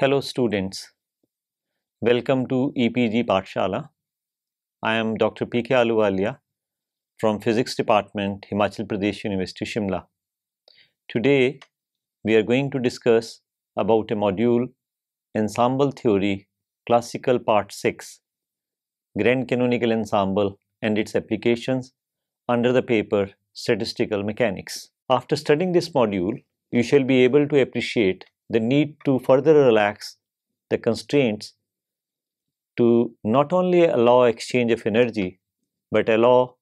Hello students, welcome to EPG Shala. I am Dr. P.K. Aluwalia from Physics Department, Himachal Pradesh University, Shimla. Today we are going to discuss about a module Ensemble Theory, Classical Part 6, Grand Canonical Ensemble and its applications under the paper Statistical Mechanics. After studying this module, you shall be able to appreciate the need to further relax the constraints to not only allow exchange of energy, but allow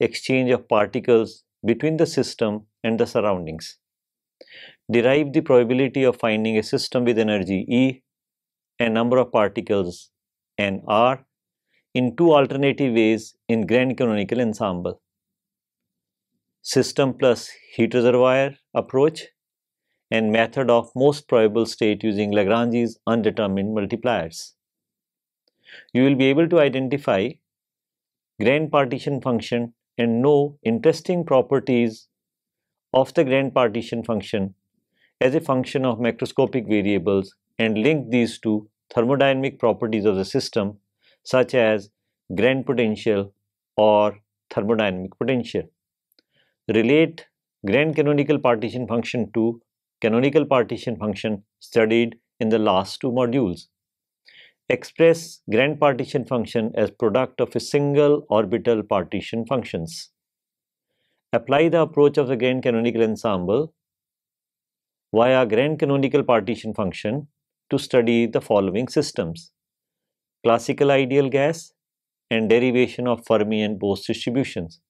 exchange of particles between the system and the surroundings. Derive the probability of finding a system with energy E and number of particles N R in two alternative ways in grand canonical ensemble. System plus heat reservoir approach and method of most probable state using Lagrange's undetermined multipliers. You will be able to identify grand partition function and know interesting properties of the grand partition function as a function of macroscopic variables and link these to thermodynamic properties of the system such as grand potential or thermodynamic potential. Relate grand canonical partition function to canonical partition function studied in the last two modules. Express grand partition function as product of a single orbital partition functions. Apply the approach of the grand canonical ensemble via grand canonical partition function to study the following systems. Classical ideal gas and derivation of Fermi and Bose distributions.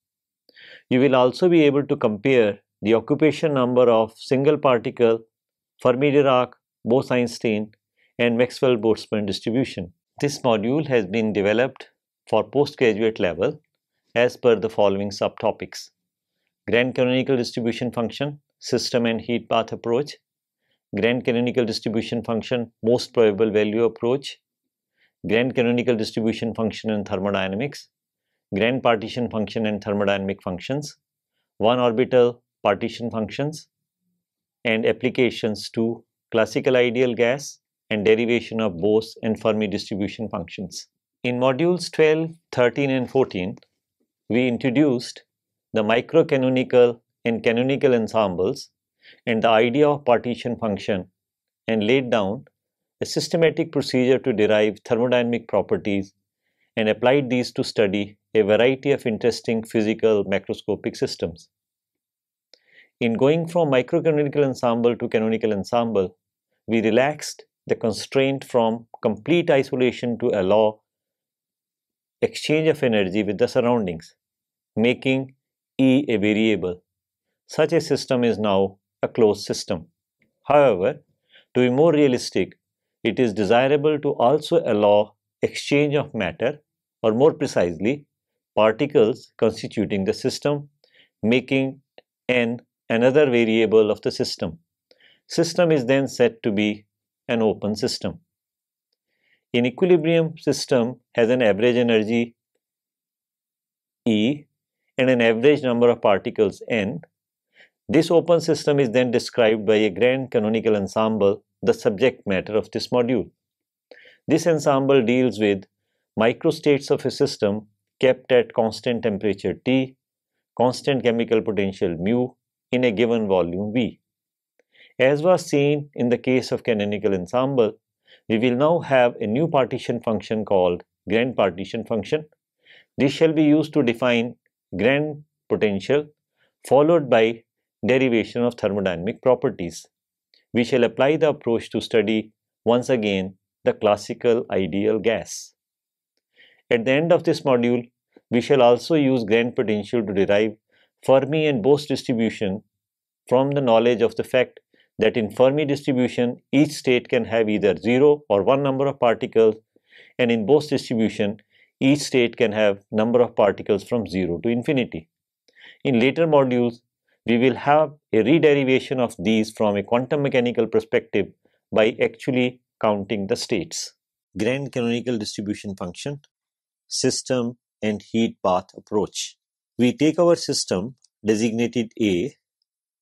You will also be able to compare the occupation number of single particle Fermi-Dirac, Bose-Einstein and Maxwell-Boltzmann distribution. This module has been developed for postgraduate level as per the following subtopics. Grand canonical distribution function, system and heat path approach, grand canonical distribution function, most probable value approach, grand canonical distribution function and thermodynamics, grand partition function and thermodynamic functions, one orbital partition functions and applications to classical ideal gas and derivation of Bose and Fermi distribution functions. In modules 12, 13 and 14, we introduced the microcanonical and canonical ensembles and the idea of partition function and laid down a systematic procedure to derive thermodynamic properties and applied these to study a variety of interesting physical macroscopic systems. In going from microcanonical ensemble to canonical ensemble, we relaxed the constraint from complete isolation to allow exchange of energy with the surroundings, making E a variable. Such a system is now a closed system. However, to be more realistic, it is desirable to also allow exchange of matter or more precisely particles constituting the system making N another variable of the system. System is then said to be an open system. In equilibrium system has an average energy E and an average number of particles N. This open system is then described by a grand canonical ensemble, the subject matter of this module. This ensemble deals with microstates of a system kept at constant temperature T, constant chemical potential mu, in a given volume V. As was seen in the case of canonical ensemble, we will now have a new partition function called grand partition function. This shall be used to define grand potential followed by derivation of thermodynamic properties. We shall apply the approach to study once again the classical ideal gas. At the end of this module, we shall also use grand potential to derive Fermi and Bose distribution from the knowledge of the fact that in Fermi distribution, each state can have either 0 or 1 number of particles and in Bose distribution, each state can have number of particles from 0 to infinity. In later modules, we will have a rederivation of these from a quantum mechanical perspective by actually counting the states. Grand canonical distribution function, system and heat bath approach. We take our system designated A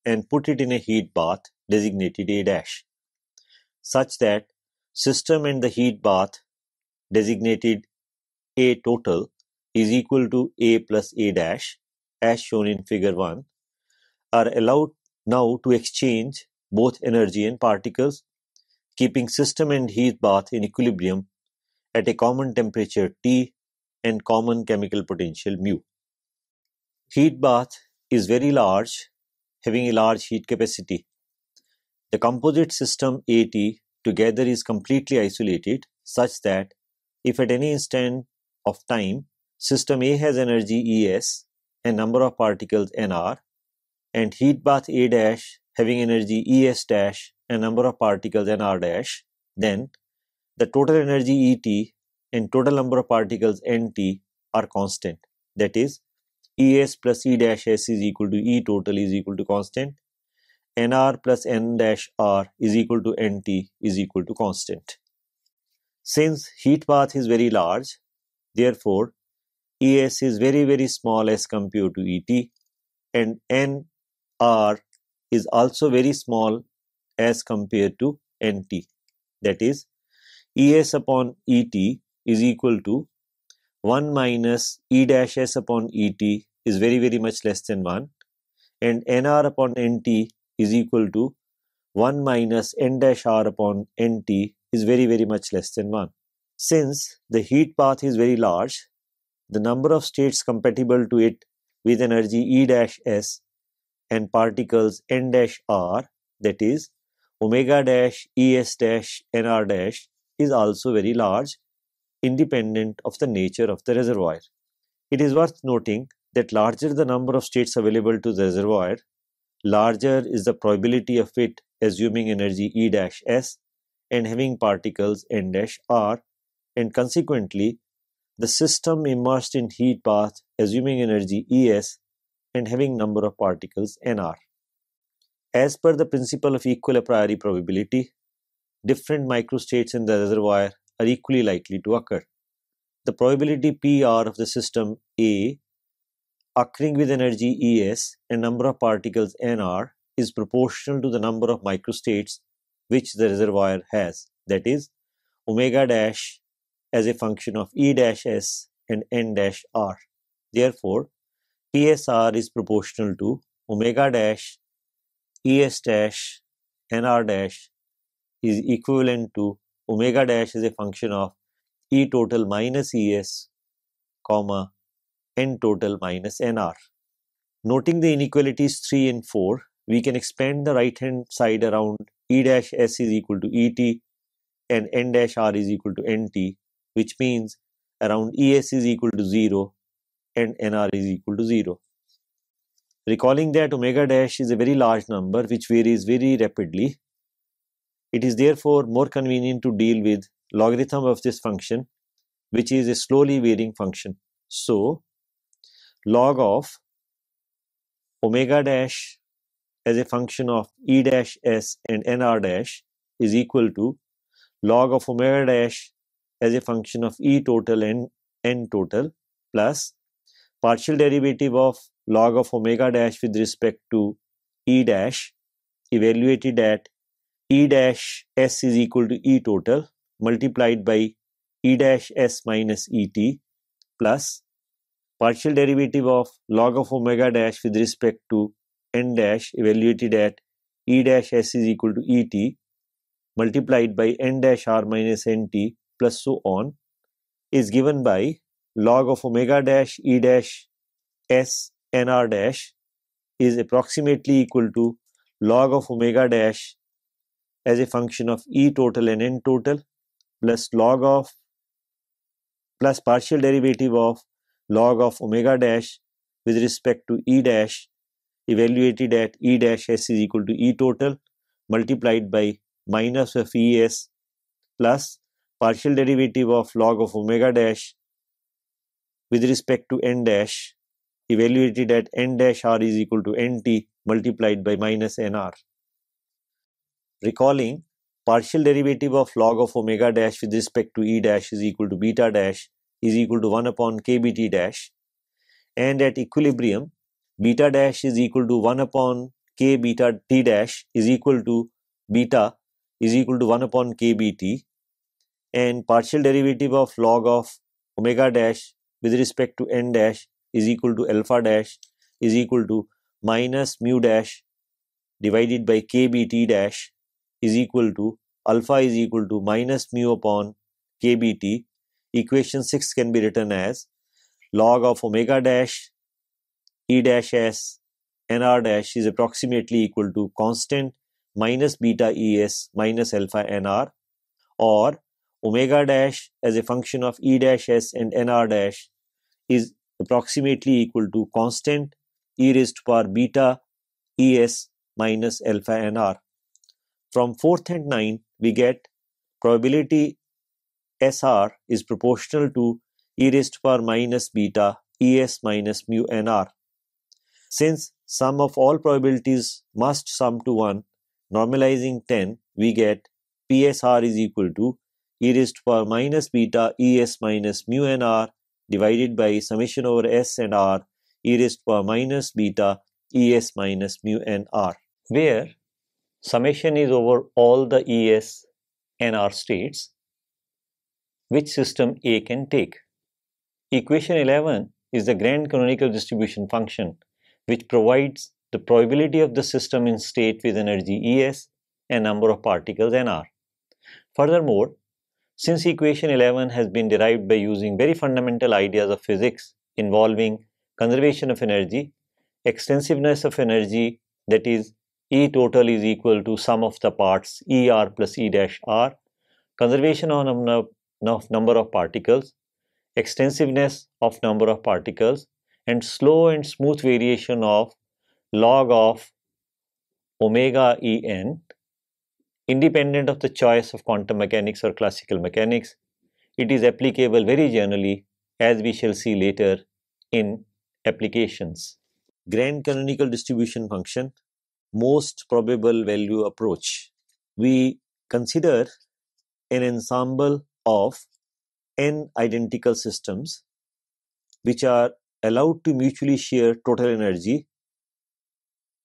and put it in a heat bath designated A dash such that system and the heat bath designated A total is equal to A plus A dash as shown in figure 1 are allowed now to exchange both energy and particles keeping system and heat bath in equilibrium at a common temperature T and common chemical potential mu. Heat bath is very large, having a large heat capacity. The composite system AT together is completely isolated such that if at any instant of time system A has energy ES and number of particles NR and heat bath A dash having energy ES dash and number of particles NR dash then the total energy ET and total number of particles NT are constant that is ES plus E dash S is equal to E total is equal to constant. NR plus N dash R is equal to NT is equal to constant. Since heat path is very large, therefore ES is very very small as compared to ET and NR is also very small as compared to NT. That is ES upon ET is equal to 1 minus e dash s upon et is very very much less than 1 and nr upon nt is equal to 1 minus n dash r upon nt is very very much less than 1. Since the heat path is very large, the number of states compatible to it with energy E dash s and particles N dash r that is omega dash E s dash N r dash is also very large independent of the nature of the reservoir. It is worth noting that larger the number of states available to the reservoir, larger is the probability of it assuming energy E dash S and having particles N dash R, and consequently, the system immersed in heat bath assuming energy ES and having number of particles NR. As per the principle of equal a priori probability, different microstates in the reservoir are equally likely to occur. The probability PR of the system A occurring with energy ES and number of particles NR is proportional to the number of microstates which the reservoir has, that is, omega dash as a function of E dash S and N dash R. Therefore, PSR is proportional to omega dash ES dash NR dash is equivalent to omega dash is a function of E total minus ES, comma, N total minus NR. Noting the inequalities 3 and 4, we can expand the right hand side around E dash S is equal to ET and N dash R is equal to NT, which means around ES is equal to 0 and NR is equal to 0. Recalling that omega dash is a very large number which varies very rapidly, it is therefore more convenient to deal with logarithm of this function, which is a slowly varying function. So, log of omega dash as a function of e dash s and nr dash is equal to log of omega dash as a function of e total and n total plus partial derivative of log of omega dash with respect to e dash evaluated at E dash S is equal to E total multiplied by E dash S minus E t plus partial derivative of log of omega dash with respect to n dash evaluated at E dash S is equal to E t multiplied by n dash r minus n t plus so on is given by log of omega dash E dash S n r dash is approximately equal to log of omega dash as a function of E total and N total plus log of plus partial derivative of log of omega dash with respect to E dash evaluated at E dash S is equal to E total multiplied by minus of E S plus partial derivative of log of omega dash with respect to N dash evaluated at N dash R is equal to NT multiplied by minus NR recalling partial derivative of log of omega dash with respect to E dash is equal to beta dash is equal to 1 upon kBt dash and at equilibrium beta dash is equal to 1 upon k beta t dash is equal to beta is equal to 1 upon kBt and partial derivative of log of omega dash with respect to n dash is equal to alpha dash is equal to minus mu dash divided by kbt dash is equal to alpha is equal to minus mu upon kBt. Equation 6 can be written as log of omega dash E dash S nr dash is approximately equal to constant minus beta es minus alpha nr or omega dash as a function of E dash S and nr dash is approximately equal to constant e raised to power beta es minus alpha nr. From fourth and nine, we get probability SR is proportional to e raised to power minus beta ES minus mu NR. Since sum of all probabilities must sum to 1, normalizing 10, we get PSR is equal to e raised to power minus beta ES minus mu NR divided by summation over S and R e raised to power minus beta ES minus mu NR, where summation is over all the ES NR states which system A can take. Equation 11 is the grand canonical distribution function which provides the probability of the system in state with energy ES and number of particles NR. Furthermore, since equation 11 has been derived by using very fundamental ideas of physics involving conservation of energy, extensiveness of energy that is E total is equal to sum of the parts ER plus E dash R, conservation of number of particles, extensiveness of number of particles, and slow and smooth variation of log of omega En independent of the choice of quantum mechanics or classical mechanics. It is applicable very generally as we shall see later in applications. Grand canonical distribution function most probable value approach. We consider an ensemble of n identical systems which are allowed to mutually share total energy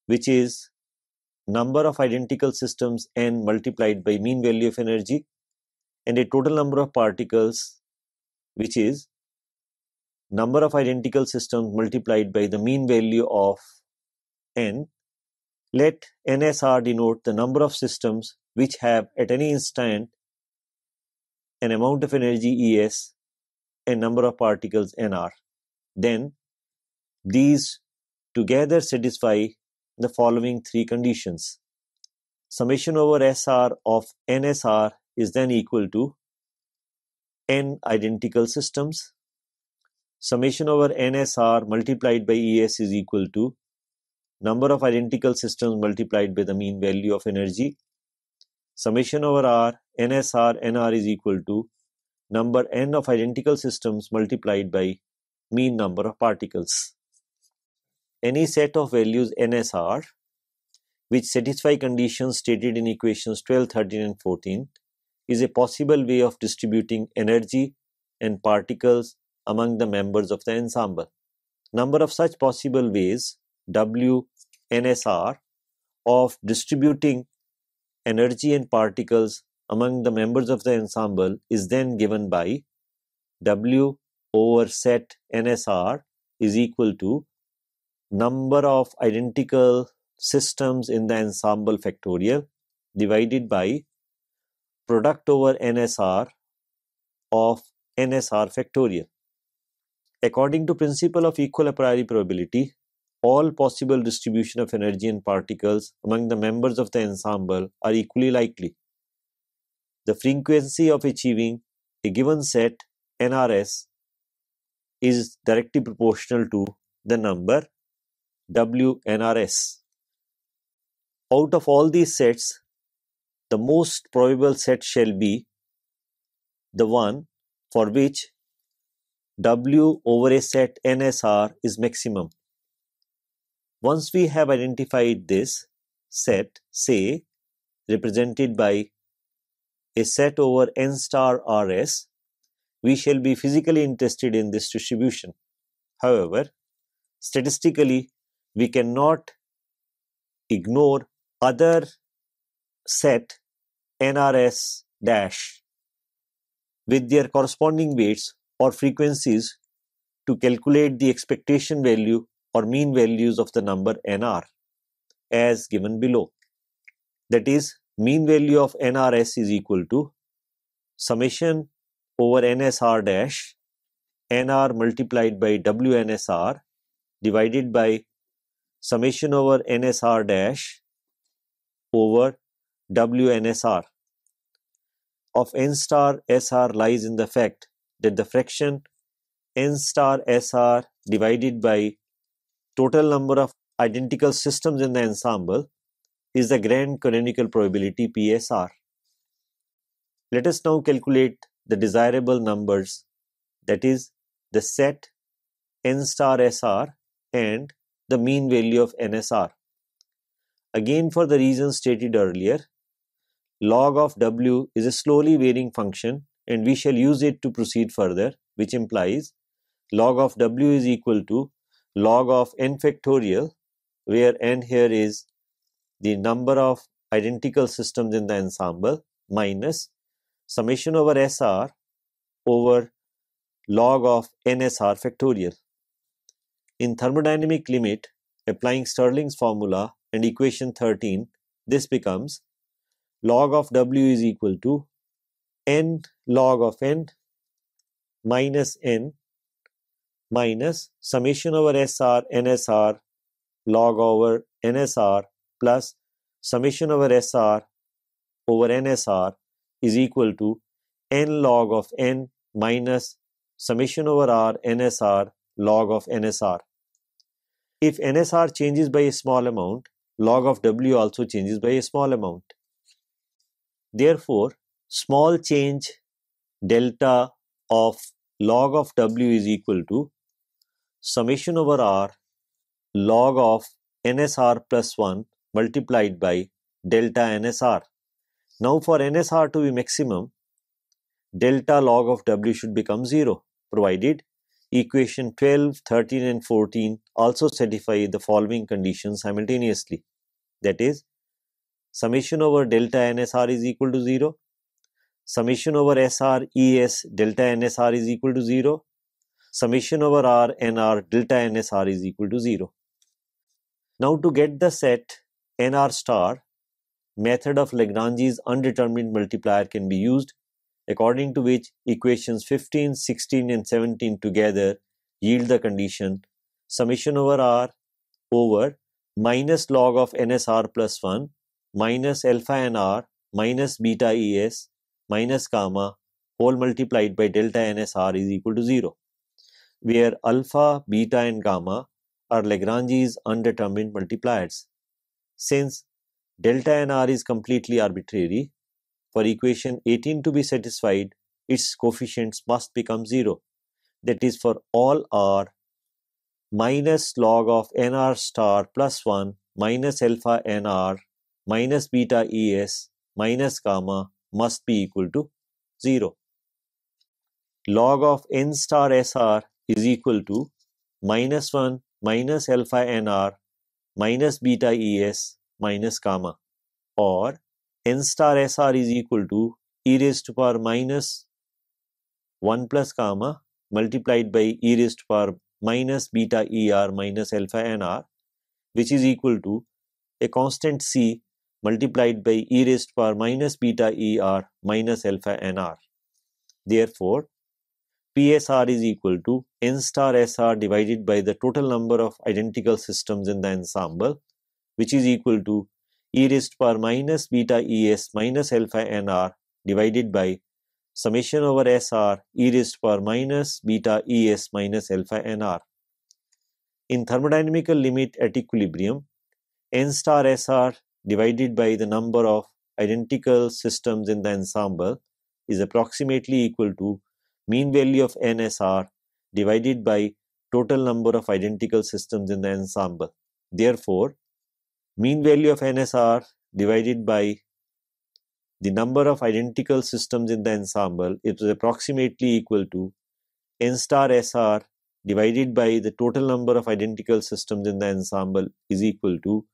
which is number of identical systems n multiplied by mean value of energy and a total number of particles which is number of identical systems multiplied by the mean value of n let nsr denote the number of systems which have at any instant an amount of energy Es and number of particles nr. Then these together satisfy the following three conditions. Summation over SR of NSR is then equal to n identical systems. Summation over NSR multiplied by ES is equal to number of identical systems multiplied by the mean value of energy. Summation over R, NSR, NR is equal to number n of identical systems multiplied by mean number of particles. Any set of values NSR which satisfy conditions stated in equations 12, 13 and 14 is a possible way of distributing energy and particles among the members of the ensemble. Number of such possible ways W NSR of distributing energy and particles among the members of the ensemble is then given by W over set NSR is equal to number of identical systems in the ensemble factorial divided by product over NSR of NSR factorial. According to principle of equal a priori probability, all possible distribution of energy and particles among the members of the ensemble are equally likely. The frequency of achieving a given set NRS is directly proportional to the number WNRS. Out of all these sets, the most probable set shall be the one for which W over a set NSR is maximum. Once we have identified this set, say represented by a set over n star rs, we shall be physically interested in this distribution. However, statistically, we cannot ignore other set NRS dash with their corresponding weights or frequencies to calculate the expectation value or mean values of the number nr as given below. That is, mean value of nrs is equal to summation over nsr dash nr multiplied by wnsr divided by summation over nsr dash over wnsr of n star sr lies in the fact that the fraction n star sr divided by total number of identical systems in the ensemble is the grand canonical probability PSR. Let us now calculate the desirable numbers that is the set n star SR and the mean value of NSR. Again for the reasons stated earlier, log of W is a slowly varying function and we shall use it to proceed further which implies log of W is equal to log of n factorial where n here is the number of identical systems in the ensemble minus summation over SR over log of NSR factorial. In thermodynamic limit, applying Stirling's formula and equation 13, this becomes log of W is equal to n log of n minus n minus summation over SR NSR log over NSR plus summation over SR over NSR is equal to n log of n minus summation over R NSR log of NSR. If NSR changes by a small amount, log of W also changes by a small amount. Therefore, small change delta of log of W is equal to summation over r log of nsr plus 1 multiplied by delta nsr. Now for nsr to be maximum, delta log of w should become 0 provided equation 12, 13 and 14 also satisfy the following conditions simultaneously. That is, summation over delta nsr is equal to 0, summation over sr es delta nsr is equal to 0 summation over r and r delta nsr is equal to 0. Now to get the set nr star, method of Lagrange's undetermined multiplier can be used, according to which equations 15, 16 and 17 together yield the condition summation over r over minus log of nsr plus 1 minus alpha nr minus beta es minus gamma whole multiplied by delta nsr is equal to 0 where alpha, beta, and gamma are Lagrange's undetermined multipliers. Since delta NR is completely arbitrary, for equation 18 to be satisfied, its coefficients must become 0. That is for all r minus log of nr star plus 1 minus alpha nr minus beta es minus gamma must be equal to 0. Log of n star sr is equal to minus 1 minus alpha nr minus beta es minus gamma or n star sr is equal to e raised to power minus 1 plus gamma multiplied by e raised to power minus beta er minus alpha nr which is equal to a constant c multiplied by e raised to power minus beta er minus alpha nr. Therefore, PSR is equal to N star SR divided by the total number of identical systems in the ensemble, which is equal to e raised power minus beta ES minus alpha NR divided by summation over SR e raised power minus beta ES minus alpha NR. In thermodynamical limit at equilibrium, N star SR divided by the number of identical systems in the ensemble is approximately equal to mean value of NSR divided by total number of identical systems in the ensemble. Therefore, mean value of NSR divided by the number of identical systems in the ensemble is approximately equal to N star SR divided by the total number of identical systems in the ensemble is equal to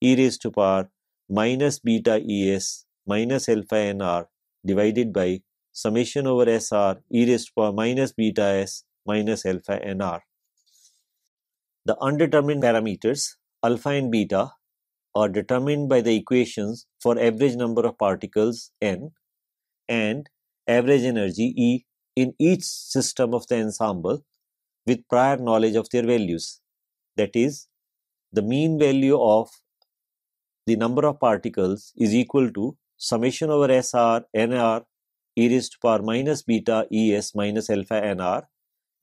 e raised to power minus beta ES minus alpha NR divided by summation over SR e raised to power minus beta S minus alpha NR. The undetermined parameters alpha and beta are determined by the equations for average number of particles N and average energy E in each system of the ensemble with prior knowledge of their values. That is, the mean value of the number of particles is equal to summation over SR, NR e raised to power minus beta es minus alpha nr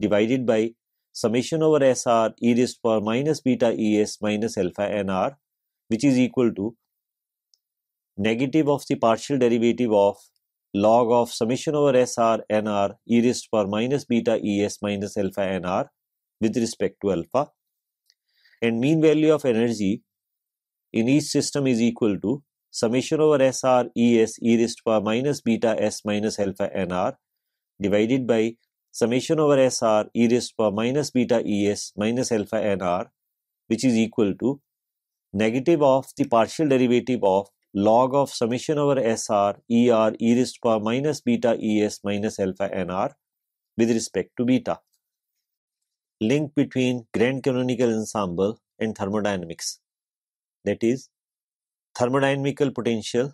divided by summation over sr e raised to power minus beta es minus alpha nr which is equal to negative of the partial derivative of log of summation over sr nr e raised to power minus beta es minus alpha nr with respect to alpha and mean value of energy in each system is equal to summation over SR ES e raised to power minus beta S minus alpha NR divided by summation over SR e raised to power minus beta ES minus alpha NR which is equal to negative of the partial derivative of log of summation over SR ER e raised to power minus beta ES minus alpha NR with respect to beta. Link between grand canonical ensemble and thermodynamics that is thermodynamical potential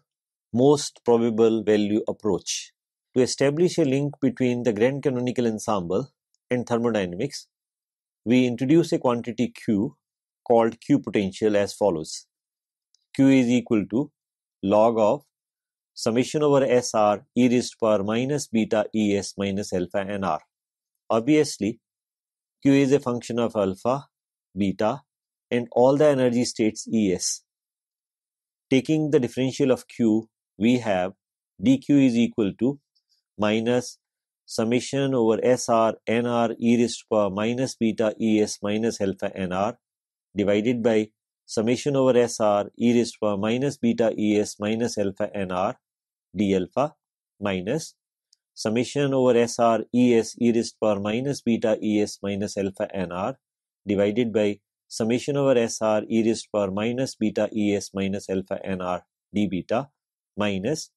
most probable value approach to establish a link between the grand canonical ensemble and thermodynamics, we introduce a quantity Q called Q potential as follows. Q is equal to log of summation over SR e raised to power minus beta ES minus alpha NR. Obviously, Q is a function of alpha, beta and all the energy states ES taking the differential of q, we have dq is equal to minus summation over sr nr e raised to power minus beta es minus alpha nr divided by summation over sr e raised to power minus beta es minus alpha nr d alpha minus summation over sr es e raised to power minus beta es minus alpha nr divided by summation over SR e raised power minus beta ES minus alpha NR d beta minus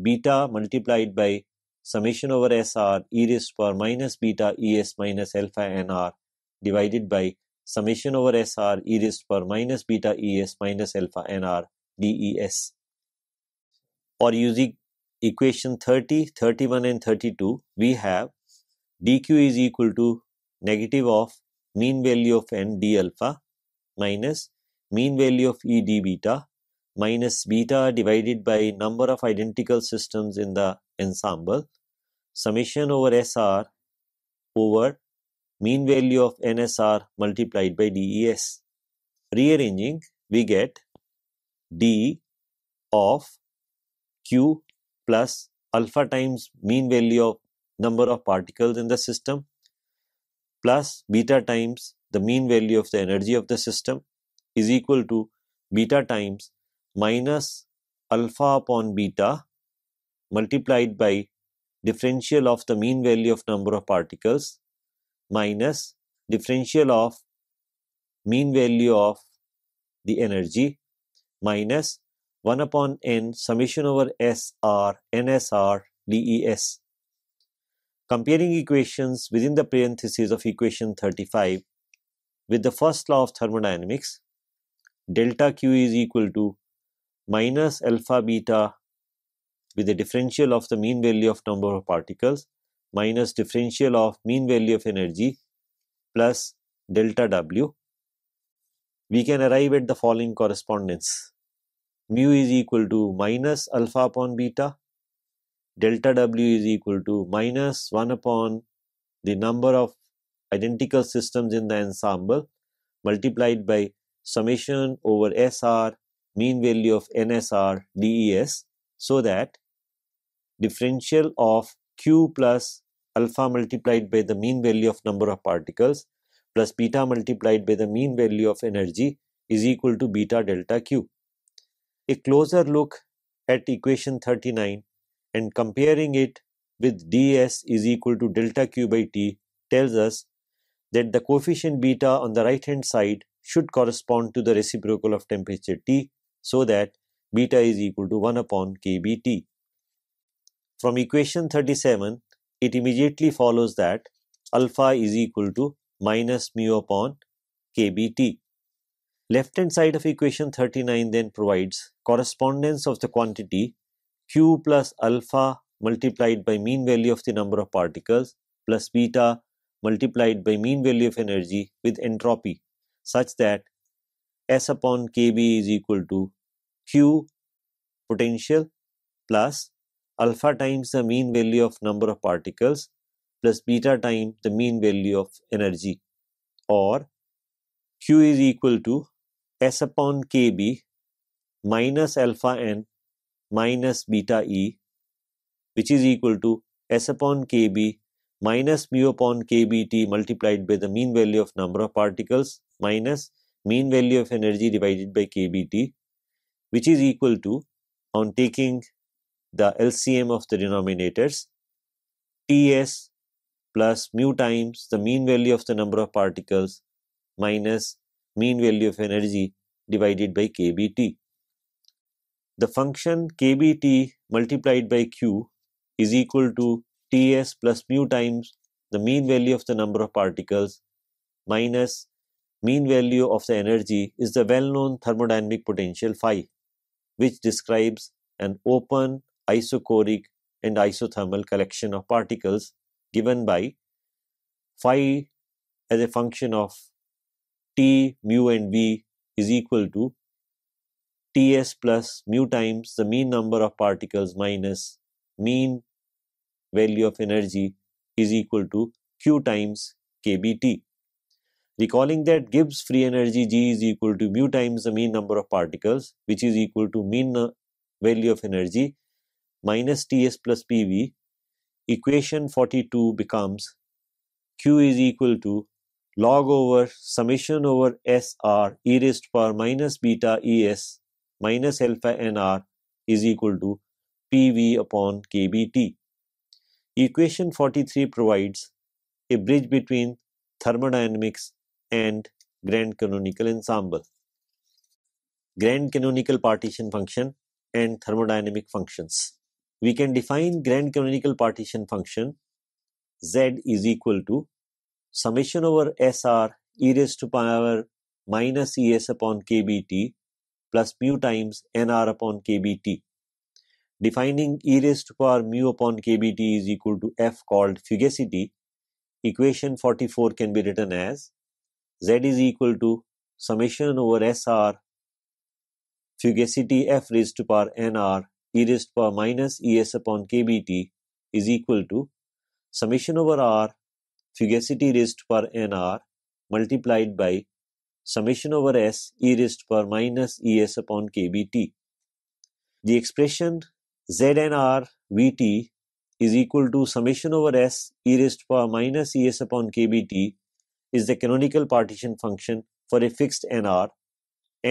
beta multiplied by summation over SR e raised power minus beta ES minus alpha NR divided by summation over SR e raised power minus beta ES minus alpha NR DES or using equation 30, 31 and 32 we have dq is equal to negative of mean value of n d alpha minus mean value of e d beta minus beta divided by number of identical systems in the ensemble summation over sr over mean value of nsr multiplied by des. Rearranging we get d of q plus alpha times mean value of number of particles in the system plus beta times the mean value of the energy of the system is equal to beta times minus alpha upon beta multiplied by differential of the mean value of number of particles minus differential of mean value of the energy minus 1 upon n summation over sr nsr des Comparing equations within the parentheses of equation 35 with the first law of thermodynamics, delta Q is equal to minus alpha beta with the differential of the mean value of number of particles minus differential of mean value of energy plus delta W, we can arrive at the following correspondence. Mu is equal to minus alpha upon beta delta W is equal to minus 1 upon the number of identical systems in the ensemble multiplied by summation over SR mean value of NSR DES so that differential of Q plus alpha multiplied by the mean value of number of particles plus beta multiplied by the mean value of energy is equal to beta delta Q. A closer look at equation 39 and comparing it with ds is equal to delta q by t tells us that the coefficient beta on the right hand side should correspond to the reciprocal of temperature T so that beta is equal to 1 upon kBT. From equation 37, it immediately follows that alpha is equal to minus mu upon kBT. Left hand side of equation 39 then provides correspondence of the quantity q plus alpha multiplied by mean value of the number of particles plus beta multiplied by mean value of energy with entropy such that S upon kb is equal to q potential plus alpha times the mean value of number of particles plus beta times the mean value of energy or q is equal to S upon kb minus alpha n minus beta E which is equal to S upon KB minus mu upon KBT multiplied by the mean value of number of particles minus mean value of energy divided by KBT which is equal to on taking the LCM of the denominators Ts plus mu times the mean value of the number of particles minus mean value of energy divided by KBT the function kbt multiplied by q is equal to ts plus mu times the mean value of the number of particles minus mean value of the energy is the well-known thermodynamic potential phi, which describes an open, isochoric and isothermal collection of particles given by phi as a function of t, mu and v is equal to Ts plus mu times the mean number of particles minus mean value of energy is equal to Q times KBT. Recalling that Gibbs free energy G is equal to mu times the mean number of particles which is equal to mean value of energy minus Ts plus PV, equation 42 becomes Q is equal to log over summation over SR e raised to power minus beta ES minus alpha nr is equal to PV upon KBT. Equation 43 provides a bridge between thermodynamics and grand canonical ensemble. Grand canonical partition function and thermodynamic functions. We can define grand canonical partition function z is equal to summation over sr e raised to power minus es upon kbt plus mu times nr upon kbt. Defining e raised to power mu upon kbt is equal to f called fugacity, equation 44 can be written as z is equal to summation over sr fugacity f raised to power nr e raised to power minus es upon kbt is equal to summation over r fugacity raised to power nr multiplied by summation over s e raised to power minus es upon kbt. The expression znr vt is equal to summation over s e raised to power minus es upon kbt is the canonical partition function for a fixed nr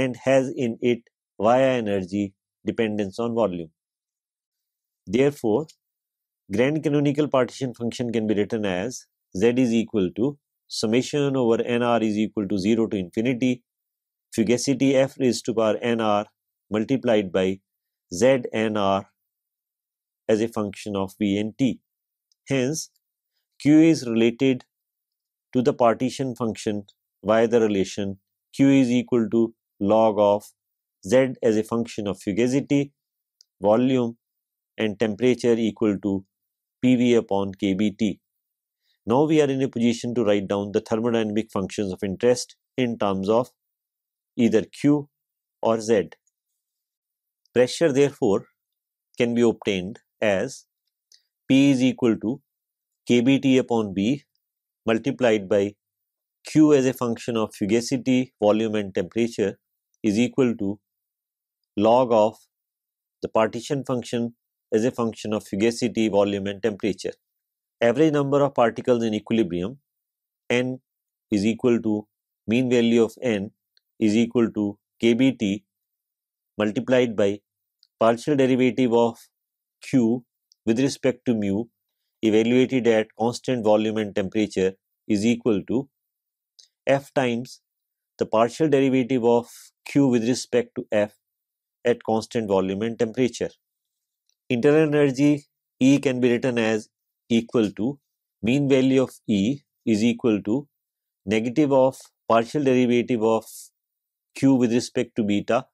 and has in it via energy dependence on volume. Therefore, grand canonical partition function can be written as z is equal to summation over nr is equal to 0 to infinity. Fugacity f raised to power nr multiplied by znr as a function of v and t. Hence, q is related to the partition function via the relation q is equal to log of z as a function of fugacity, volume and temperature equal to pv upon kbt. Now we are in a position to write down the thermodynamic functions of interest in terms of either Q or Z. Pressure therefore can be obtained as P is equal to KBT upon B multiplied by Q as a function of fugacity, volume and temperature is equal to log of the partition function as a function of fugacity, volume and temperature average number of particles in equilibrium n is equal to mean value of n is equal to kbt multiplied by partial derivative of q with respect to mu evaluated at constant volume and temperature is equal to f times the partial derivative of q with respect to f at constant volume and temperature. Internal energy E can be written as equal to mean value of E is equal to negative of partial derivative of Q with respect to beta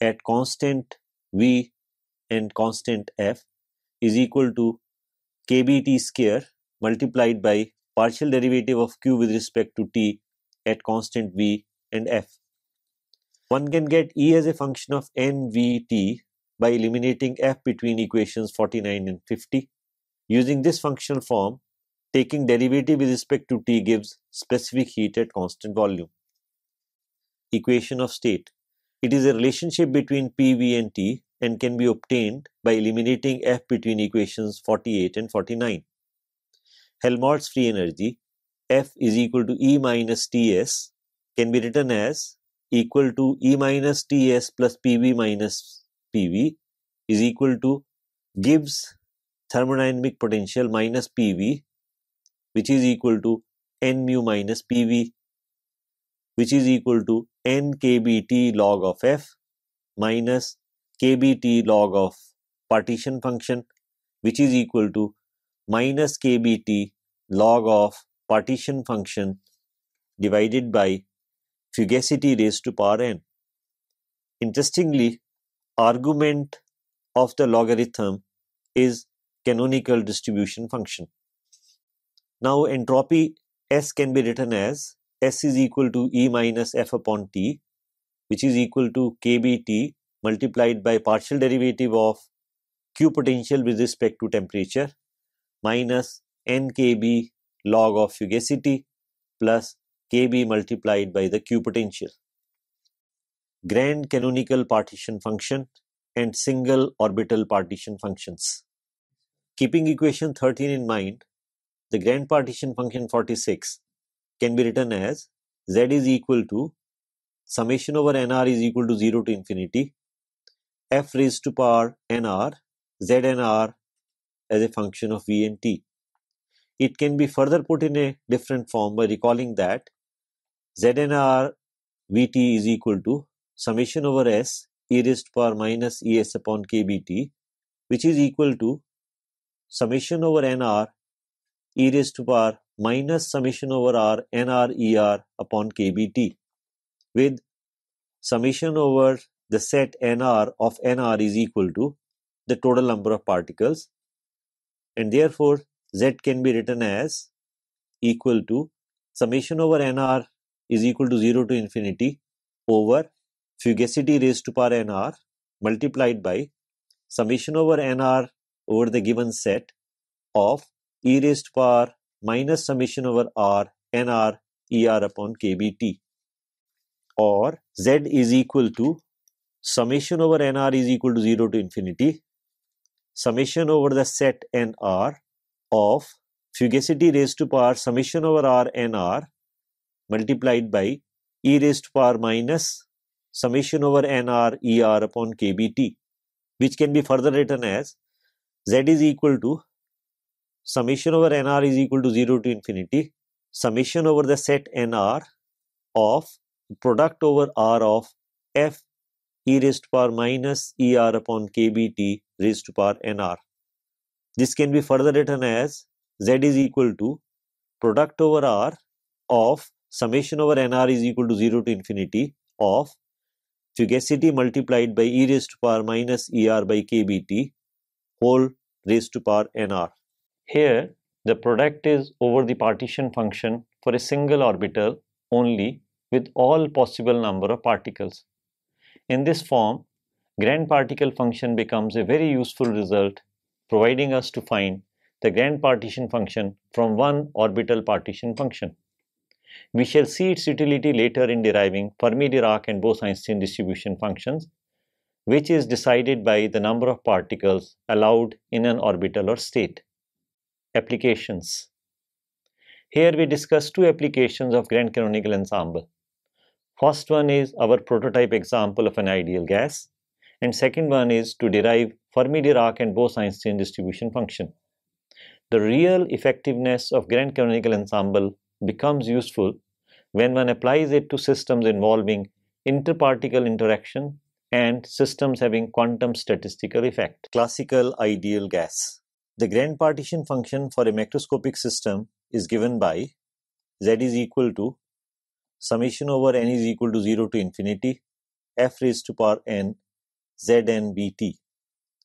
at constant V and constant F is equal to KBT square multiplied by partial derivative of Q with respect to T at constant V and F. One can get E as a function of NVT by eliminating F between equations 49 and 50. Using this functional form, taking derivative with respect to T gives specific heat at constant volume. Equation of state. It is a relationship between PV and T and can be obtained by eliminating F between equations 48 and 49. Helmholtz free energy F is equal to E minus Ts can be written as equal to E minus Ts plus PV minus PV is equal to Gibbs thermodynamic potential minus PV which is equal to n mu minus PV which is equal to n kBT log of F minus kBT log of partition function which is equal to minus kBT log of partition function divided by fugacity raised to power n. Interestingly, argument of the logarithm is canonical distribution function. Now entropy S can be written as S is equal to E minus F upon T which is equal to KBT multiplied by partial derivative of Q potential with respect to temperature minus NKB log of fugacity plus KB multiplied by the Q potential. Grand canonical partition function and single orbital partition functions. Keeping equation 13 in mind, the grand partition function 46 can be written as z is equal to summation over nr is equal to 0 to infinity f raised to power nr znr as a function of v and t. It can be further put in a different form by recalling that znr vt is equal to summation over s e raised to power minus es upon kbt which is equal to summation over nr e raised to power minus summation over r nr er upon kbt with summation over the set nr of nr is equal to the total number of particles and therefore z can be written as equal to summation over nr is equal to 0 to infinity over fugacity raised to power nr multiplied by summation over nr over the given set of e raised to power minus summation over r nr er upon kbt or z is equal to summation over nr is equal to 0 to infinity summation over the set nr of fugacity raised to power summation over r nr multiplied by e raised to power minus summation over nr er upon kbt which can be further written as z is equal to summation over nr is equal to 0 to infinity summation over the set nr of product over r of f e raised to power minus er upon kbt raised to power nr. This can be further written as z is equal to product over r of summation over nr is equal to 0 to infinity of fugacity multiplied by e raised to power minus er by kbt whole raised to power nr. Here, the product is over the partition function for a single orbital only with all possible number of particles. In this form, grand particle function becomes a very useful result providing us to find the grand partition function from one orbital partition function. We shall see its utility later in deriving Fermi-Dirac and Bose-Einstein distribution functions which is decided by the number of particles allowed in an orbital or state. Applications Here we discuss two applications of grand canonical ensemble. First one is our prototype example of an ideal gas and second one is to derive Fermi-Dirac and Bose-Einstein distribution function. The real effectiveness of grand canonical ensemble becomes useful when one applies it to systems involving interparticle interaction and systems having quantum statistical effect. Classical ideal gas. The grand partition function for a macroscopic system is given by z is equal to summation over n is equal to 0 to infinity f raised to power n zn vt,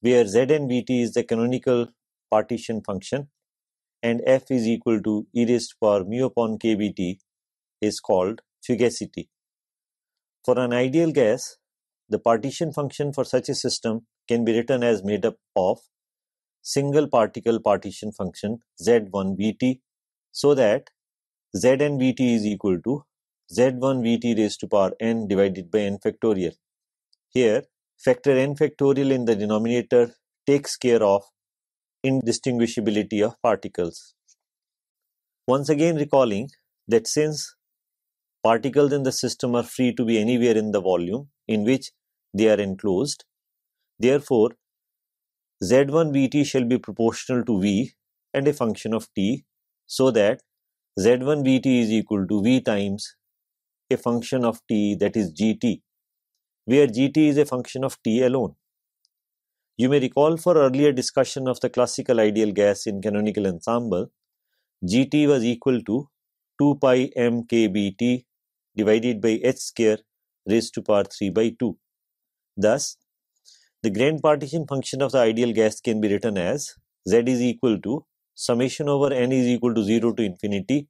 where zn vt is the canonical partition function and f is equal to e raised to power mu upon kbt is called fugacity. For an ideal gas, the partition function for such a system can be written as made up of single particle partition function z1vt so that znvt is equal to z1 vt raised to power n divided by n factorial. Here, factor n factorial in the denominator takes care of indistinguishability of particles. Once again recalling that since particles in the system are free to be anywhere in the volume in which they are enclosed. Therefore, z1 vt shall be proportional to v and a function of t so that z1 vt is equal to v times a function of t that is gt where gt is a function of t alone. You may recall for earlier discussion of the classical ideal gas in canonical ensemble, gt was equal to 2 pi m k b t divided by h square raised to power 3 by 2. Thus, the grand partition function of the ideal gas can be written as Z is equal to summation over n is equal to 0 to infinity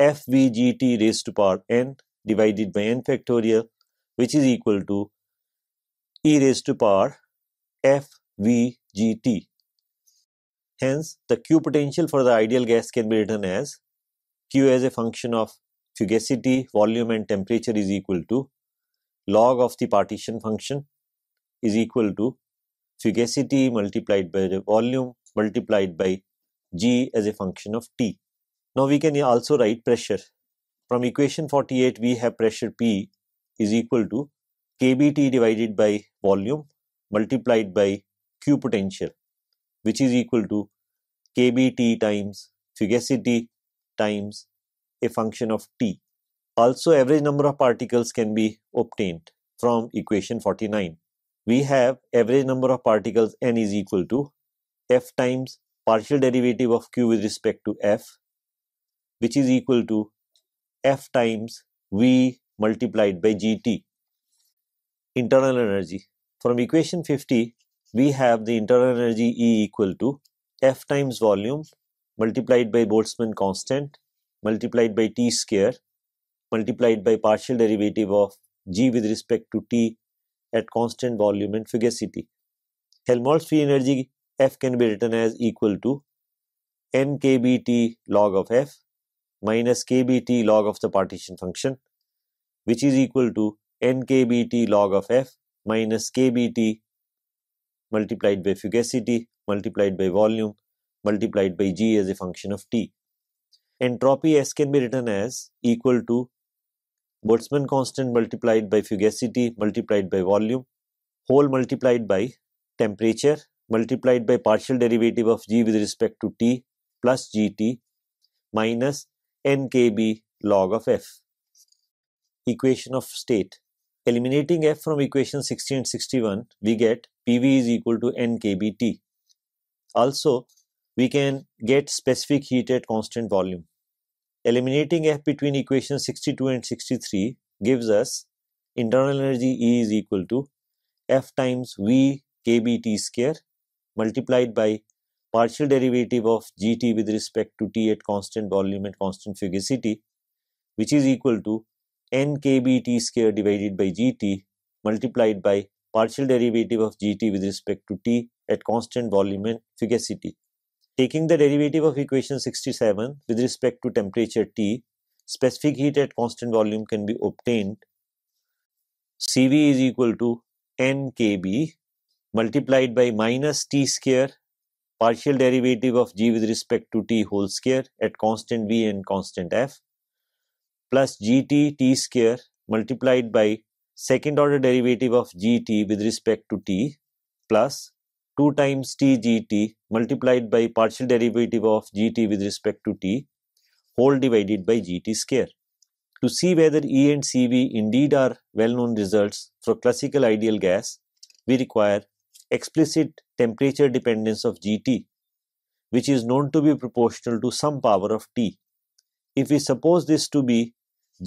FVGT raised to power n divided by n factorial which is equal to e raised to power FVGT. Hence, the Q potential for the ideal gas can be written as Q as a function of fugacity, volume and temperature is equal to log of the partition function is equal to fugacity multiplied by the volume multiplied by g as a function of t. Now we can also write pressure. From equation 48 we have pressure P is equal to kBt divided by volume multiplied by Q potential which is equal to kBt times fugacity times a function of t. Also average number of particles can be obtained from equation 49 we have average number of particles n is equal to f times partial derivative of q with respect to f which is equal to f times v multiplied by gt internal energy from equation 50 we have the internal energy E equal to F times volume multiplied by Boltzmann constant multiplied by T square multiplied by partial derivative of G with respect to T at constant volume and fugacity. Helmholtz free energy F can be written as equal to nkbt log of F minus kbt log of the partition function which is equal to nkbt log of F minus kbt multiplied by fugacity multiplied by volume multiplied by g as a function of t. Entropy S can be written as equal to Boltzmann constant multiplied by fugacity multiplied by volume, whole multiplied by temperature multiplied by partial derivative of g with respect to t plus gt minus nkb log of f. Equation of state. Eliminating f from equation 60 and 61, we get PV is equal to nkbt. Also, we can get specific heat at constant volume. Eliminating f between equations 62 and 63 gives us internal energy E is equal to f times V kBt square multiplied by partial derivative of gt with respect to t at constant volume and constant fugacity which is equal to n kBt square divided by gt multiplied by partial derivative of gt with respect to t at constant volume and fugacity Taking the derivative of equation 67 with respect to temperature T, specific heat at constant volume can be obtained. Cv is equal to nkb multiplied by minus t square partial derivative of g with respect to t whole square at constant v and constant f plus gt t square multiplied by second order derivative of gt with respect to t plus 2 times t gt multiplied by partial derivative of gt with respect to t whole divided by gt square. To see whether E and Cv indeed are well-known results for classical ideal gas, we require explicit temperature dependence of GT, which is known to be proportional to some power of T. If we suppose this to be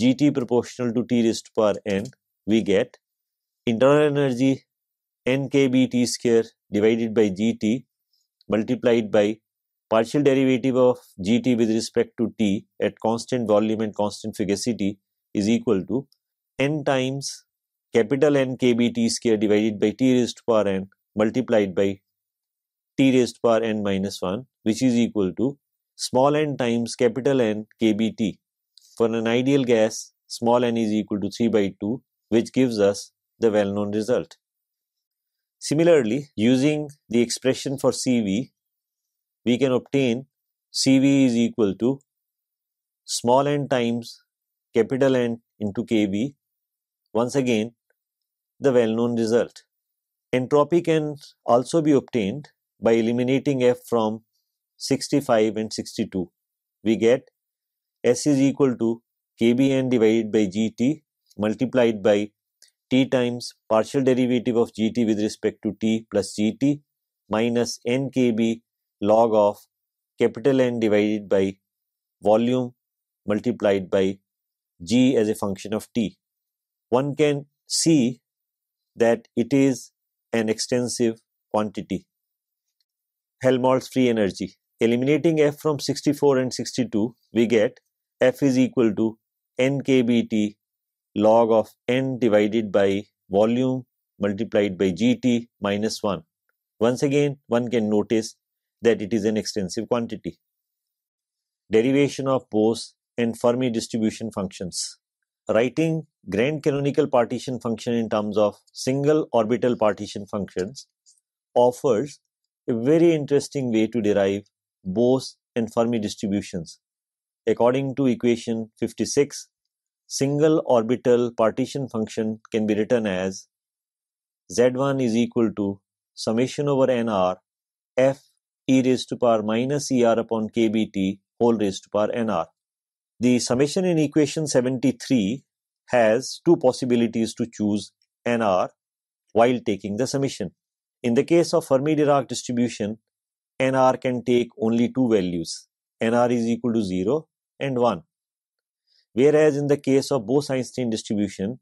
GT proportional to T raised to power n, we get internal energy nkbt square divided by gt multiplied by partial derivative of gt with respect to t at constant volume and constant fugacity is equal to n times capital N kbt square divided by t raised to power n multiplied by t raised to power n minus 1 which is equal to small n times capital N kbt. For an ideal gas, small n is equal to 3 by 2 which gives us the well-known result. Similarly, using the expression for CV, we can obtain CV is equal to small n times capital N into KB. Once again, the well-known result. Entropy can also be obtained by eliminating F from 65 and 62. We get S is equal to KBN divided by GT multiplied by t times partial derivative of gt with respect to t plus gt minus nkb log of capital N divided by volume multiplied by g as a function of t. One can see that it is an extensive quantity. Helmholtz free energy. Eliminating f from 64 and 62, we get f is equal to nkbt log of n divided by volume multiplied by gt minus 1. Once again, one can notice that it is an extensive quantity. Derivation of Bose and Fermi distribution functions. Writing grand canonical partition function in terms of single orbital partition functions offers a very interesting way to derive Bose and Fermi distributions. According to equation 56, single orbital partition function can be written as z1 is equal to summation over nr f e raised to power minus er upon kbt whole raised to power nr. The summation in equation 73 has two possibilities to choose nr while taking the summation. In the case of Fermi-Dirac distribution, nr can take only two values, nr is equal to 0 and 1. Whereas in the case of Bose-Einstein distribution,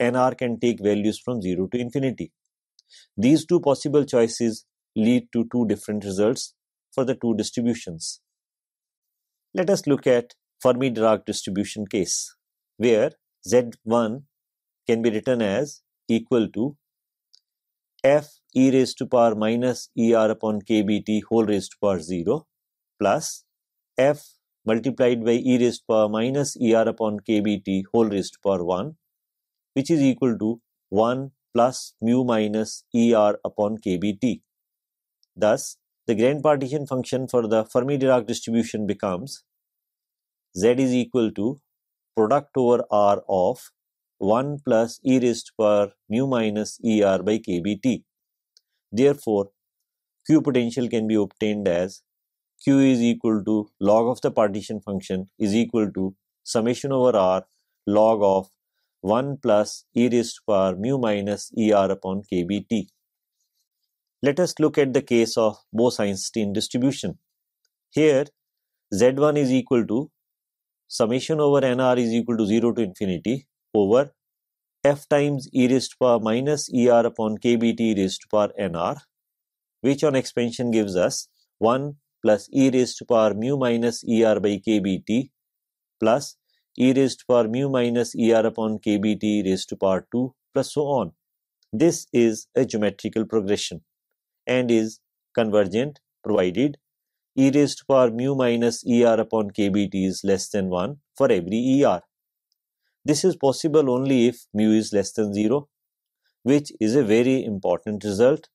nr can take values from 0 to infinity. These two possible choices lead to two different results for the two distributions. Let us look at Fermi-Dirac distribution case, where Z1 can be written as equal to f e raised to power minus er upon kbt whole raised to power 0 plus f multiplied by e raised power minus er upon kbt whole raised power 1 which is equal to 1 plus mu minus er upon kbt. Thus, the grand partition function for the Fermi-Dirac distribution becomes z is equal to product over r of 1 plus e raised to power mu minus er by kbt. Therefore, Q potential can be obtained as q is equal to log of the partition function is equal to summation over r log of 1 plus e raised to power mu minus er upon kbt. Let us look at the case of Bose-Einstein distribution. Here z1 is equal to summation over nr is equal to 0 to infinity over f times e raised to power minus er upon kbt raised to power nr which on expansion gives us 1 plus e raised to power mu minus er by kbt plus e raised to power mu minus er upon kbt raised to power 2 plus so on. This is a geometrical progression and is convergent provided e raised to power mu minus er upon kbt is less than 1 for every er. This is possible only if mu is less than 0, which is a very important result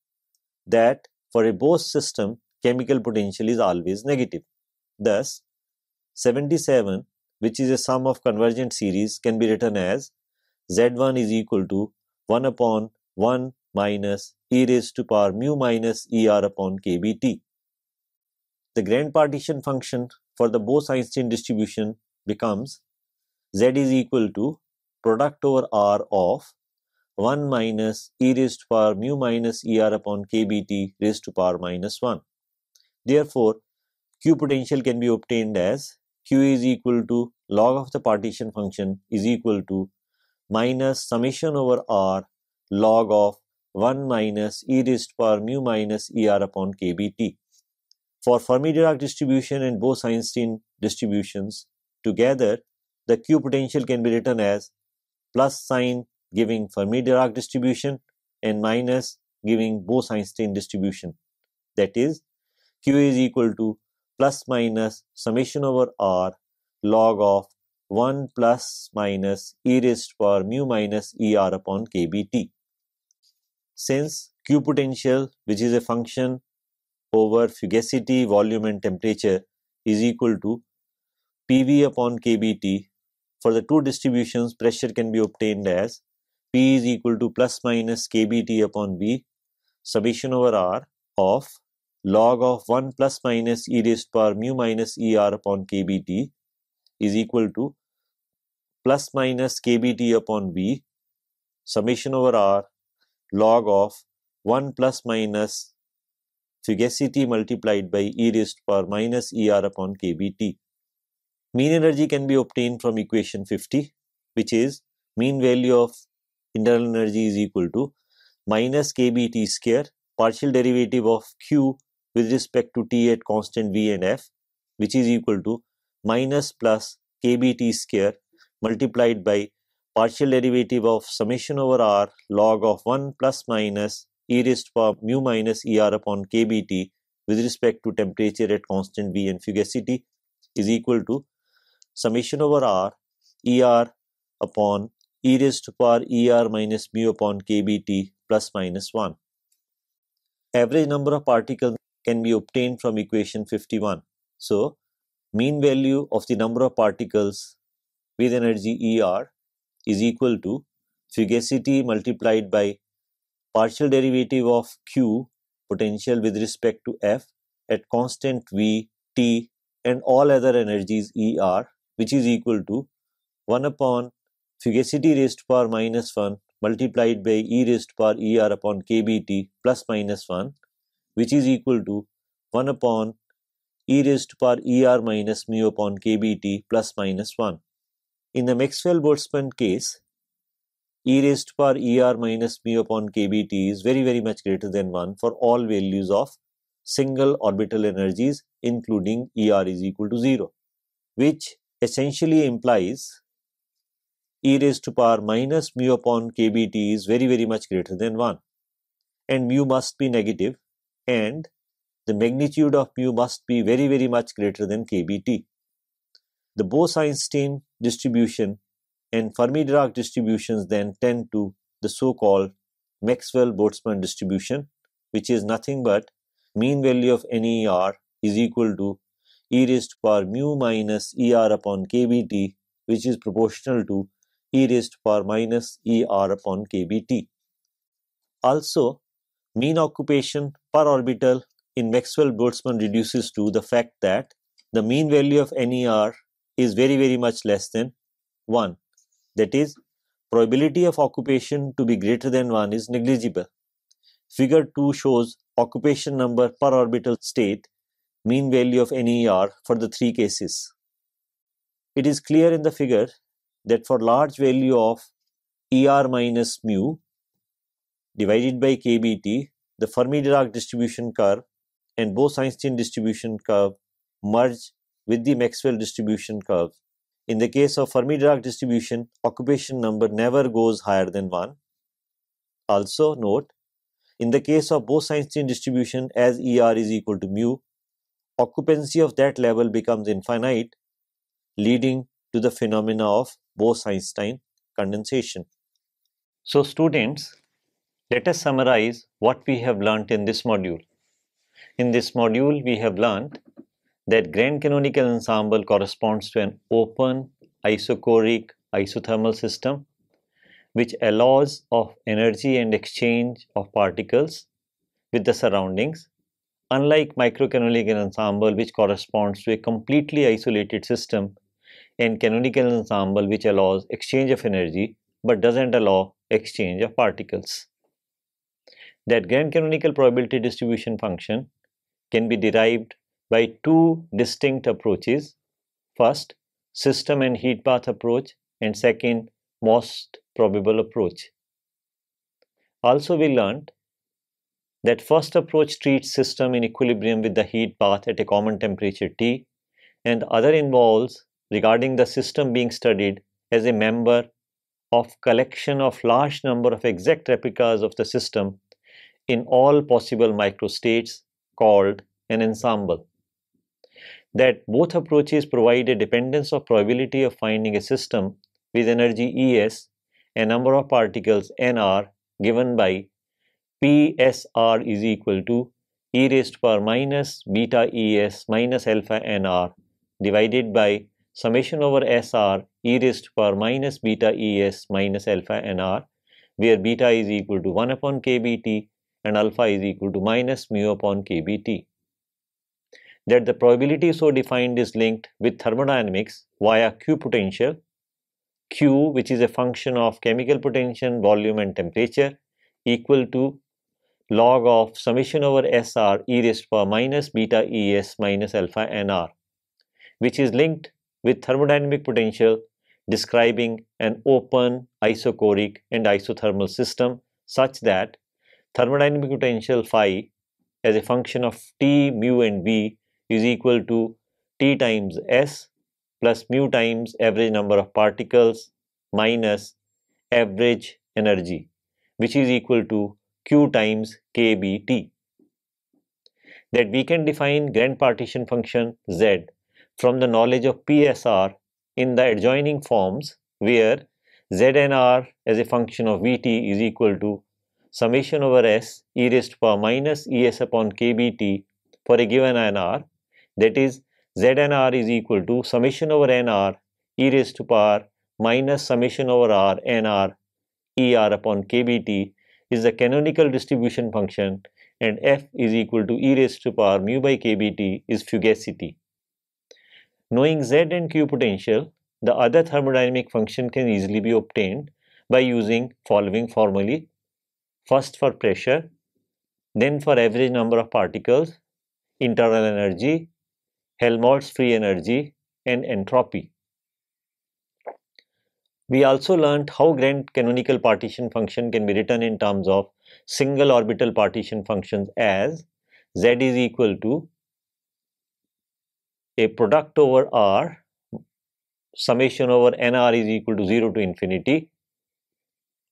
that for a Bose system, chemical potential is always negative. Thus, 77 which is a sum of convergent series can be written as Z1 is equal to 1 upon 1 minus e raised to power mu minus ER upon KBT. The grand partition function for the Bose-Einstein distribution becomes Z is equal to product over R of 1 minus e raised to power mu minus ER upon KBT raised to power minus 1. Therefore, Q potential can be obtained as Q is equal to log of the partition function is equal to minus summation over R log of 1 minus e raised to power mu minus ER upon KBT. For Fermi-Dirac distribution and Bose-Einstein distributions together, the Q potential can be written as plus sign giving Fermi-Dirac distribution and minus giving Bose-Einstein distribution. That is q is equal to plus minus summation over r log of 1 plus minus e raised to power mu minus er upon kbt. Since q potential which is a function over fugacity, volume and temperature is equal to PV upon kbt for the two distributions pressure can be obtained as P is equal to plus minus kbt upon V summation over R of log of 1 plus minus e raised power mu minus er upon kbt is equal to plus minus kbt upon v summation over r log of 1 plus minus fugacity multiplied by e raised power minus er upon kbt. Mean energy can be obtained from equation 50 which is mean value of internal energy is equal to minus kbt square partial derivative of q with respect to T at constant V and F which is equal to minus plus KBT square multiplied by partial derivative of summation over R log of 1 plus minus e raised to power mu minus ER upon KBT with respect to temperature at constant V and fugacity is equal to summation over R ER upon e raised to power ER minus mu upon KBT plus minus 1. Average number of particles can be obtained from equation 51. So, mean value of the number of particles with energy ER is equal to fugacity multiplied by partial derivative of Q potential with respect to F at constant V, T and all other energies ER which is equal to 1 upon fugacity raised to power minus 1 multiplied by e raised to power ER upon KBT plus minus 1 which is equal to 1 upon e raised to power er minus mu upon kbt plus minus 1. In the Maxwell-Boltzmann case, e raised to power er minus mu upon kbt is very very much greater than 1 for all values of single orbital energies including er is equal to 0 which essentially implies e raised to power minus mu upon kbt is very very much greater than 1 and mu must be negative and the magnitude of mu must be very very much greater than kbt. The Bose-Einstein distribution and Fermi-Dirac distributions then tend to the so-called Maxwell-Boltzmann distribution which is nothing but mean value of NER is equal to e raised to power mu minus ER upon kBT which is proportional to e raised to power minus ER upon kBT. Also, mean occupation Per orbital in Maxwell-Boltzmann reduces to the fact that the mean value of NER is very very much less than 1. That is, probability of occupation to be greater than 1 is negligible. Figure 2 shows occupation number per orbital state, mean value of NER for the three cases. It is clear in the figure that for large value of ER minus mu divided by KBT, the Fermi-Dirac distribution curve and Bose-Einstein distribution curve merge with the Maxwell distribution curve. In the case of Fermi-Dirac distribution, occupation number never goes higher than 1. Also note, in the case of Bose-Einstein distribution as ER is equal to mu, occupancy of that level becomes infinite, leading to the phenomena of Bose-Einstein condensation. So students, let us summarize what we have learnt in this module. In this module, we have learnt that grand canonical ensemble corresponds to an open isochoric isothermal system which allows of energy and exchange of particles with the surroundings unlike microcanonical ensemble which corresponds to a completely isolated system and canonical ensemble which allows exchange of energy but doesn't allow exchange of particles that grand canonical probability distribution function can be derived by two distinct approaches. First, system and heat bath approach and second, most probable approach. Also we learned that first approach treats system in equilibrium with the heat bath at a common temperature T and other involves regarding the system being studied as a member of collection of large number of exact replicas of the system in all possible microstates called an ensemble. That both approaches provide a dependence of probability of finding a system with energy ES a number of particles nr given by PSR is equal to e raised to power minus beta ES minus alpha nr divided by summation over SR e raised to power minus beta ES minus alpha nr where beta is equal to 1 upon kBt and alpha is equal to minus mu upon kBT. That the probability so defined is linked with thermodynamics via Q potential, Q which is a function of chemical potential, volume and temperature equal to log of summation over SR e raised to power minus beta ES minus alpha NR which is linked with thermodynamic potential describing an open isochoric and isothermal system such that thermodynamic potential phi as a function of T, mu and V is equal to T times S plus mu times average number of particles minus average energy which is equal to Q times KBT. That we can define grand partition function Z from the knowledge of PSR in the adjoining forms where Z and R as a function of Vt is equal to summation over s e raised to power minus es upon kbt for a given nr that is znr is equal to summation over nr e raised to power minus summation over r nr er upon kbt is the canonical distribution function and f is equal to e raised to power mu by kbt is fugacity. Knowing z and q potential, the other thermodynamic function can easily be obtained by using following formulae first for pressure, then for average number of particles, internal energy, Helmholtz free energy, and entropy. We also learned how grand canonical partition function can be written in terms of single orbital partition functions as z is equal to a product over r summation over nr is equal to 0 to infinity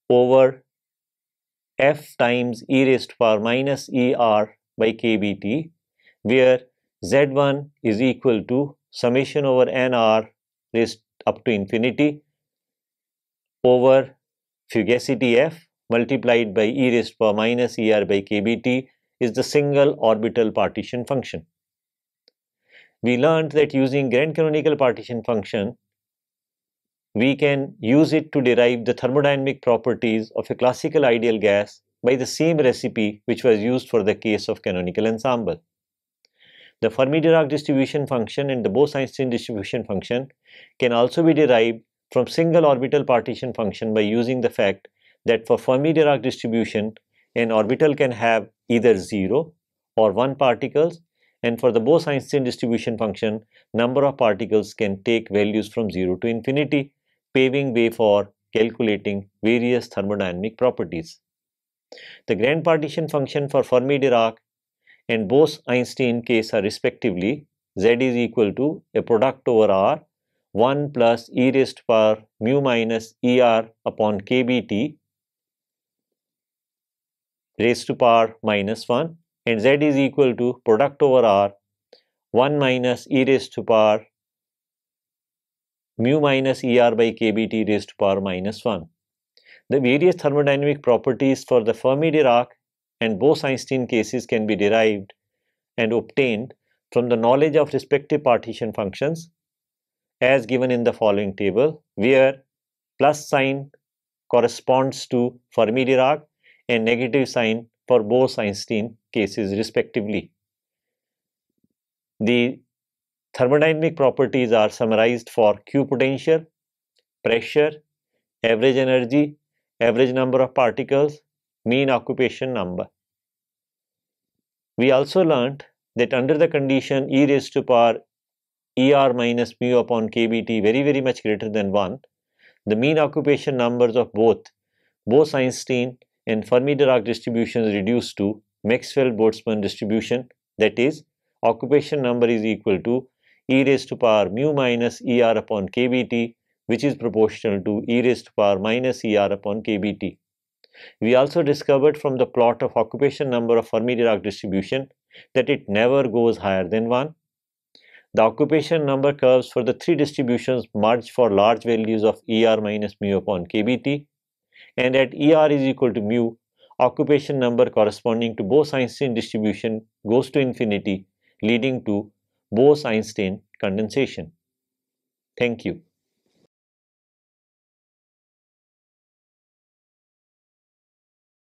over f times e raised to power minus er by kbt where z1 is equal to summation over nr raised up to infinity over fugacity f multiplied by e raised to power minus er by kbt is the single orbital partition function. We learned that using grand canonical partition function, we can use it to derive the thermodynamic properties of a classical ideal gas by the same recipe which was used for the case of canonical ensemble. The Fermi-Dirac distribution function and the Bose-Einstein distribution function can also be derived from single orbital partition function by using the fact that for Fermi-Dirac distribution, an orbital can have either 0 or 1 particles and for the Bose-Einstein distribution function, number of particles can take values from 0 to infinity paving way for calculating various thermodynamic properties. The grand partition function for Fermi-Dirac and Bose-Einstein case are respectively z is equal to a product over r 1 plus e raised to power mu minus er upon kbt raised to power minus 1 and z is equal to product over r 1 minus e raised to power mu minus ER by kBT raised to power minus 1. The various thermodynamic properties for the Fermi-Dirac and Bose-Einstein cases can be derived and obtained from the knowledge of respective partition functions as given in the following table where plus sign corresponds to Fermi-Dirac and negative sign for Bose-Einstein cases respectively. The Thermodynamic properties are summarized for Q potential, pressure, average energy, average number of particles, mean occupation number. We also learnt that under the condition e raised to power er minus mu upon kBt very very much greater than 1, the mean occupation numbers of both both Einstein and Fermi-Dirac distributions reduce to Maxwell-Boltzmann distribution that is occupation number is equal to e raised to power mu minus er upon kBt which is proportional to e raised to power minus er upon kBt. We also discovered from the plot of occupation number of Fermi-Dirac distribution that it never goes higher than 1. The occupation number curves for the three distributions merge for large values of ER minus mu upon kBt and at ER is equal to mu, occupation number corresponding to bose Einstein distribution goes to infinity leading to Bose-Einstein condensation. Thank you.